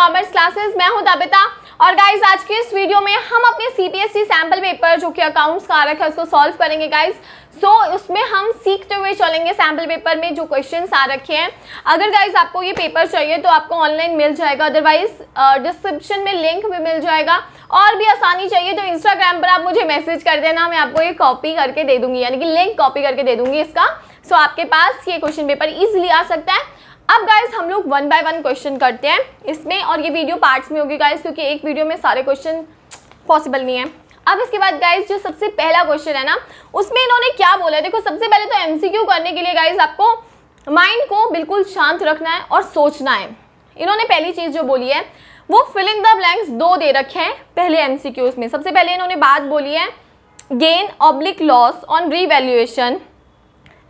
commerce classes मैं हूं दबिता और गाइज आज के इस वीडियो में हम अपने सी सैम्पल पेपर जो कि अकाउंट्स का आ रखा है उसको सॉल्व करेंगे गाइज सो so, उसमें हम सीखते हुए चलेंगे सैम्पल पेपर में जो क्वेश्चन आ रखे हैं अगर गाइज आपको ये पेपर चाहिए तो आपको ऑनलाइन मिल जाएगा अदरवाइज डिस्क्रिप्शन में लिंक भी मिल जाएगा और भी आसानी चाहिए तो इंस्टाग्राम पर आप मुझे मैसेज कर देना मैं आपको ये कॉपी करके दे दूंगी यानी कि लिंक कॉपी करके दे दूंगी इसका सो so, आपके पास ये क्वेश्चन पेपर ईजिली आ सकता है अब गाइज हम लोग वन बाय वन क्वेश्चन करते हैं इसमें और ये वीडियो पार्ट्स में होगी गाइज क्योंकि एक वीडियो में सारे क्वेश्चन पॉसिबल नहीं है अब इसके बाद गाइज जो सबसे पहला क्वेश्चन है ना उसमें इन्होंने क्या बोला है देखो सबसे पहले तो एम करने के लिए गाइज आपको माइंड को बिल्कुल शांत रखना है और सोचना है इन्होंने पहली चीज़ जो बोली है वो फिलिंग द ब्लैंक्स दो दे रखे हैं पहले एम में सबसे पहले इन्होंने बात बोली है gain oblique loss on revaluation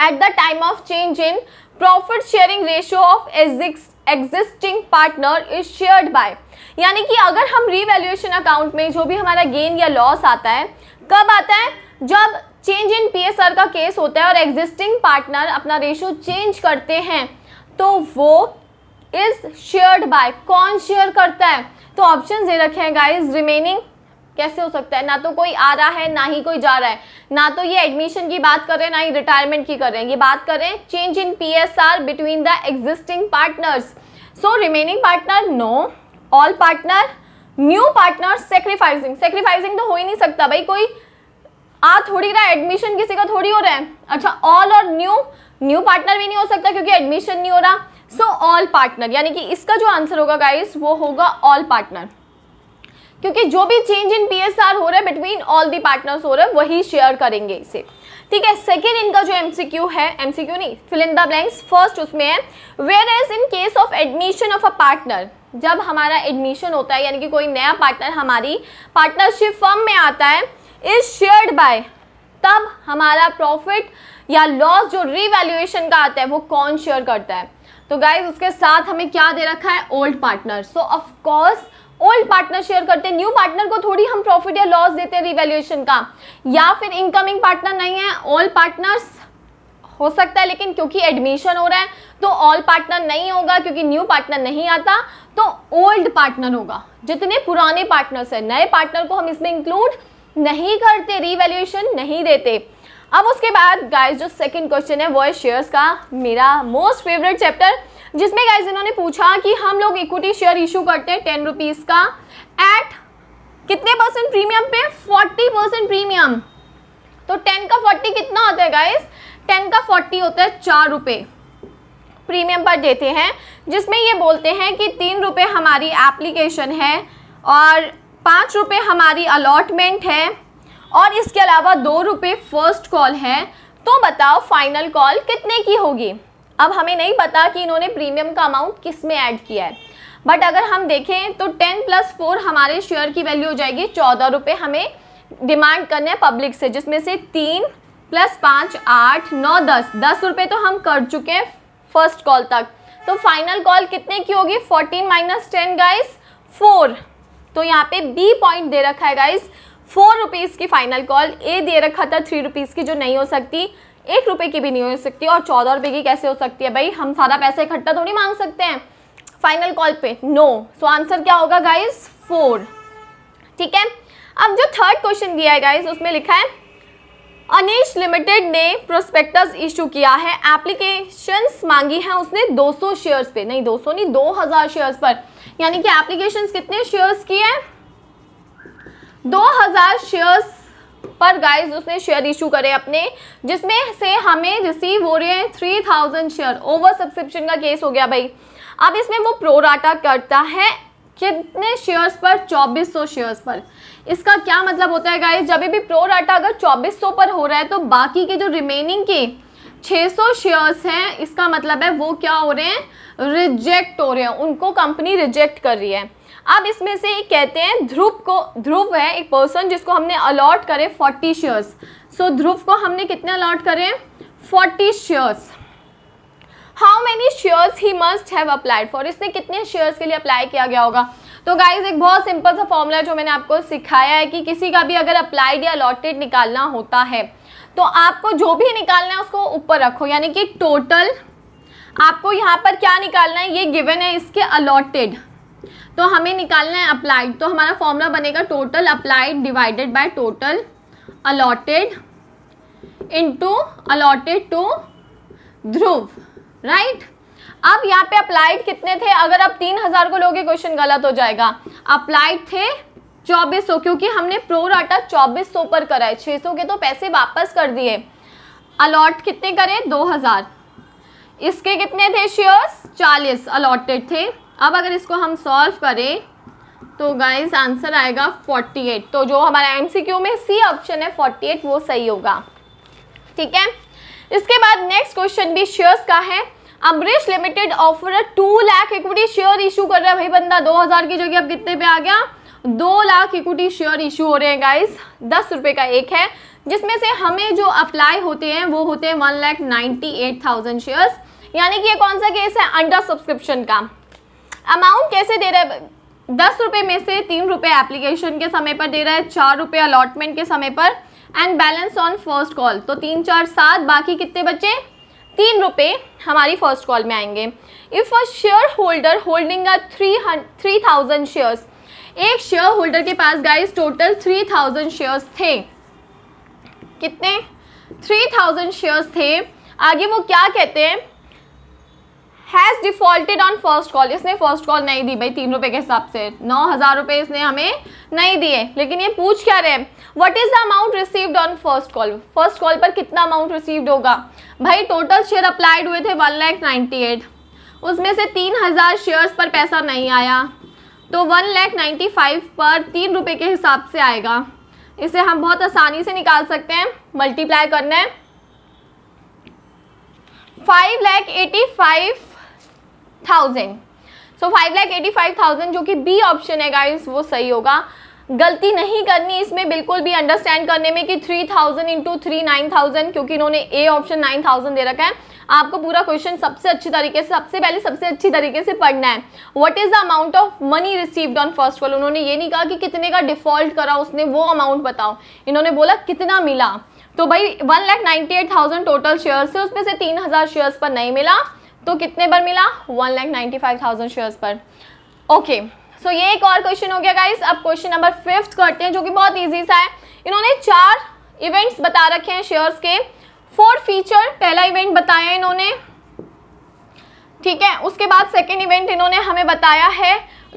at the time of change in profit sharing ratio of existing partner is shared by यानी कि अगर हम रिवेल्यूएशन अकाउंट में जो भी हमारा गेन या लॉस आता है कब आता है जब चेंज इन पी का केस होता है और एग्जिस्टिंग पार्टनर अपना रेशियो चेंज करते हैं तो वो इज शेयर्ड बाय कौन शेयर करता है तो ऑप्शन दे रखे हैं गाइज रिमेनिंग कैसे हो सकता है ना तो कोई आ रहा है ना ही कोई जा रहा है ना तो ये एडमिशन की बात कर रहे हैं ना ही रिटायरमेंट की कर रहे हैं ये बात कर रहे हैं change in P S R between the existing partners so remaining partner no all partner new partner sacrificing sacrificing तो हो ही नहीं सकता भाई कोई आ थोड़ी रहा एडमिशन किसी का थोड़ी हो रहा है अच्छा ऑल और न्यू न्यू पार्टनर भी नहीं हो सकता क्योंकि एडमिशन नहीं हो रहा सो ऑल पार्टनर यानी कि इसका जो आंसर होगा गाइस वो होगा ऑल पार्टनर क्योंकि जो भी चेंज इन पी हो रहा है बिटवीन ऑल दी पार्टनर्स हो रहे हैं वही शेयर करेंगे इसे ठीक है सेकेंड इनका जो एमसीक्यू है एमसीक्यू नहीं fill in the blanks first उसमें है where is in case of admission of a partner जब हमारा एडमिशन होता है यानी कि कोई नया पार्टनर हमारी पार्टनरशिप फर्म में आता है इज शेयर्ड बाय तब हमारा प्रॉफिट या लॉस जो रिवैल्यूएशन का आता है वो कौन शेयर करता है तो गाइज उसके साथ हमें क्या दे रखा है old partner so of course old partner share करते हैं न्यू पार्टनर को थोड़ी हम प्रॉफिट या लॉस देते हैं रिवेल्यूएशन का या फिर इनकमिंग पार्टनर नहीं है ओल्ड पार्टनर्स हो सकता है लेकिन क्योंकि एडमिशन हो रहा है तो ऑल पार्टनर नहीं होगा क्योंकि न्यू पार्टनर नहीं आता तो ओल्ड पार्टनर होगा जितने पुराने पार्टनर्स हैं नए पार्टनर को हम इसमें इंक्लूड नहीं करते रिवेल्यूएशन नहीं देते अब उसके बाद गाइस जो सेकंड क्वेश्चन है वो है शेयर्स का मेरा मोस्ट फेवरेट चैप्टर जिसमें गाइज इन्होंने पूछा कि हम लोग इक्विटी शेयर इशू करते हैं टेन रुपीज़ का एट कितने परसेंट प्रीमियम पे फोर्टी परसेंट प्रीमियम तो टेन का फोर्टी कितना होता है गाइज टेन का फोर्टी होता है चार रुपये प्रीमियम पर देते हैं जिसमें ये बोलते हैं कि तीन रुपये हमारी एप्लीकेशन है और पाँच रुपये हमारी अलॉटमेंट है और इसके अलावा दो रुपये फर्स्ट कॉल है तो बताओ फाइनल कॉल कितने की होगी अब हमें नहीं पता कि इन्होंने प्रीमियम का अमाउंट किस में ऐड किया है बट अगर हम देखें तो टेन प्लस फोर हमारे शेयर की वैल्यू हो जाएगी चौदह रुपये हमें डिमांड करने हैं पब्लिक से जिसमें से तीन प्लस पाँच आठ नौ दस दस रुपये तो हम कर चुके हैं फर्स्ट कॉल तक तो फाइनल कॉल कितने की होगी fourteen minus ten guys four तो यहाँ पे बी पॉइंट दे रखा है गाइस फोर रुपीज़ की फाइनल कॉल ए दे रखा था थ्री रुपीज़ की जो नहीं हो सकती एक रुपए की भी नहीं हो सकती और चौदह रुपए की कैसे हो सकती है भाई हम सारा पैसा इकट्ठा तो नहीं मांग सकते हैं फाइनल कॉल पे नो सो आंसर क्या होगा गाइज फोर ठीक है अब जो थर्ड क्वेश्चन दिया है गाइज उसमें लिखा है अनिश लिमिटेड ने प्रोस्पेक्टस इशू किया है एप्लीकेशंस मांगी हैं उसने 200 शेयर्स पे नहीं 200 नहीं 2000 शेयर्स पर यानी कि एप्लीकेशंस कितने शेयर्स की है 2000 शेयर्स पर गाइज उसने शेयर इशू करे अपने जिसमें से हमें रिसीव हो रहे हैं three thousand share over subscription का केस हो गया भाई अब इसमें वो प्रोराटा करता है कितने शेयर्स पर 2400 शेयर्स पर इसका क्या मतलब होता है गाइज जब भी प्रोराटा अगर 2400 पर हो रहा है तो बाकी के जो रिमेनिंग के 600 शेयर्स हैं इसका मतलब है वो क्या हो रहे हैं रिजेक्ट हो रहे हैं उनको कंपनी रिजेक्ट कर रही है अब इसमें से कहते हैं ध्रुव को ध्रुव है एक पर्सन जिसको हमने अलॉट करे फोर्टी शेयर्स सो ध्रुव को हमने कितने अलॉट करे forty shares how many shares he must have applied for इसने कितने शेयर्स के लिए अप्लाई किया गया होगा तो गाइज एक बहुत सिंपल सा फॉर्मूला जो मैंने आपको सिखाया है कि किसी का भी अगर अप्लाइड या अलॉटेड निकालना होता है तो आपको जो भी निकालना है उसको ऊपर रखो यानी कि टोटल आपको यहाँ पर क्या निकालना है ये गिवन है इसके अलॉटेड तो हमें निकालना है अप्लाइड तो हमारा फॉर्मूला बनेगा total applied divided by total allotted into allotted to Dhruv right अब यहाँ पे अप्लाइड कितने थे अगर आप तीन हजार को लोगे क्वेश्चन गलत हो जाएगा अप्लाइड थे चौबीस सौ क्योंकि हमने प्रोराटा चौबीस सौ पर कराए छः सौ के तो पैसे वापस कर दिए अलॉट कितने करें दो हजार इसके कितने थे शेयर्स चालीस अलॉटेड थे अब अगर इसको हम सॉल्व करें तो गाइज आंसर आएगा 48 तो जो हमारा एमसीक्यू में सी ऑप्शन है 48 वो सही होगा ठीक है इसके बाद नेक्स्ट क्वेश्चन भी शेयर्स का है Ambarish limited offer two lakh equity share issue कर रहा है भाई बंदा 2000 की जगह अब कितने पे आ गया दो लाख इक्विटी शेयर इशू हो रहे हैं गाइस दस रुपये का एक है जिसमें से हमें जो अप्लाई होते हैं वो होते हैं one lakh ninety eight thousand shares यानी कि ये कौन सा केस है अंडर सब्सक्रिप्शन का अमाउंट कैसे दे रहा है दस रुपये में से तीन रुपये एप्लीकेशन के समय पर दे रहा है चार रुपये अलॉटमेंट के समय पर and balance on first call तो तीन चार सात बाकी कितने बचे तीन रुपये हमारी फर्स्ट कॉल में आएंगे if a share holder holding a three three thousand shares एक शेयर होल्डर के पास guys total three thousand shares थे कितने थ्री थाउजेंड शेयर्स थे आगे वो क्या कहते हैं has defaulted on first call इसने फर्स्ट कॉल नहीं दी भाई तीन रुपए के हिसाब से नौ हज़ार रुपए इसने हमें नहीं दिए लेकिन ये पूछ क्या रहे what is the amount received on first call first call पर कितना अमाउंट रिसीव्ड होगा भाई टोटल शेयर अप्लाइड हुए थे वन लैख नाइन्टी एट उसमें से तीन हज़ार शेयर्स पर पैसा नहीं आया तो वन लैख नाइन्टी फाइव पर तीन रुपये के हिसाब से आएगा इसे हम बहुत आसानी से निकाल सकते हैं मल्टीप्लाई करना है five lakh eighty five thousand so five lakh eighty five thousand जो कि बी ऑप्शन है गाइस वो सही होगा गलती नहीं करनी इसमें बिल्कुल भी अंडरस्टैंड करने में कि three thousand into three nine thousand क्योंकि इन्होंने ए ऑप्शन नाइन थाउजेंड दे रखा है आपको पूरा क्वेश्चन सबसे अच्छी तरीके से सबसे पहले सबसे अच्छी तरीके से पढ़ना है what is the amount of money received on first call उन्होंने ये नहीं कहा कि कितने का डिफॉल्ट करा उसने वो अमाउंट बताओ इन्होंने बोला कितना मिला तो भाई one lakh ninety eight thousand total share से उसमें से तीन हज़ार शेयर्स पर नहीं मिला तो कितने पर मिला one lakh ninety five thousand shares पर ओके सो ये एक और क्वेश्चन हो गया गाइस अब क्वेश्चन नंबर फिफ्थ करते हैं जो कि बहुत ईजी सा है इन्होंने चार इवेंट्स बता रखे हैं शेयर्स के फोर फीचर पहला इवेंट बताया इन्होंने ठीक है उसके बाद सेकेंड इवेंट इन्होंने हमें बताया है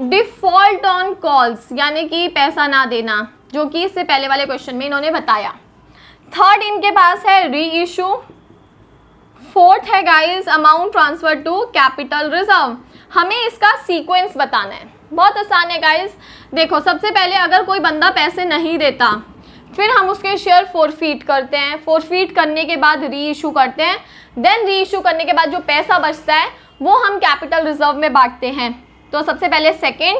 डिफॉल्ट ऑन कॉल्स यानी कि पैसा ना देना जो कि इससे पहले वाले क्वेश्चन में इन्होंने बताया थर्ड इनके पास है री इशू फोर्थ है guys amount transfer to capital reserve हमें इसका सीक्वेंस बताना है बहुत आसान है गाइस देखो सबसे पहले अगर कोई बंदा पैसे नहीं देता फिर हम उसके शेयर फोरफीट करते हैं फोरफीट करने के बाद री इशू करते हैं देन री इशू करने के बाद जो पैसा बचता है वो हम कैपिटल रिजर्व में बांटते हैं तो सबसे पहले second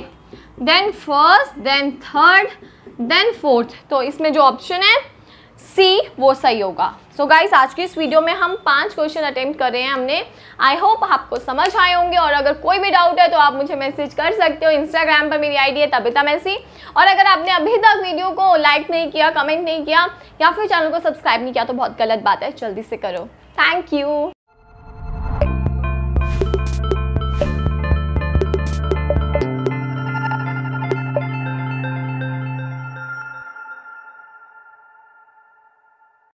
then first then third then fourth तो इसमें जो ऑप्शन है सी वो सही होगा सो so गाइस आज की इस वीडियो में हम पांच क्वेश्चन अटेम्प्ट कर रहे हैं हमने आई होप आपको समझ आए होंगे और अगर कोई भी डाउट है तो आप मुझे मैसेज कर सकते हो इंस्टाग्राम पर मेरी आईडी है तबिता मैसी और अगर आपने अभी तक वीडियो को लाइक नहीं किया कमेंट नहीं किया या फिर चैनल को सब्सक्राइब नहीं किया तो बहुत गलत बात है जल्दी से करो थैंक यू